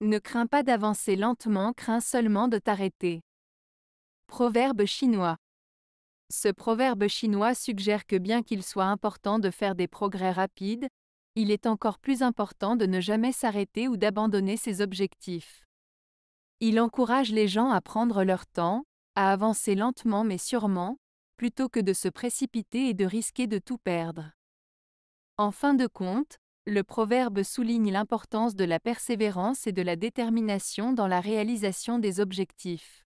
Ne crains pas d'avancer lentement, crains seulement de t'arrêter. Proverbe chinois. Ce proverbe chinois suggère que bien qu'il soit important de faire des progrès rapides, il est encore plus important de ne jamais s'arrêter ou d'abandonner ses objectifs. Il encourage les gens à prendre leur temps, à avancer lentement mais sûrement, plutôt que de se précipiter et de risquer de tout perdre. En fin de compte, le proverbe souligne l'importance de la persévérance et de la détermination dans la réalisation des objectifs.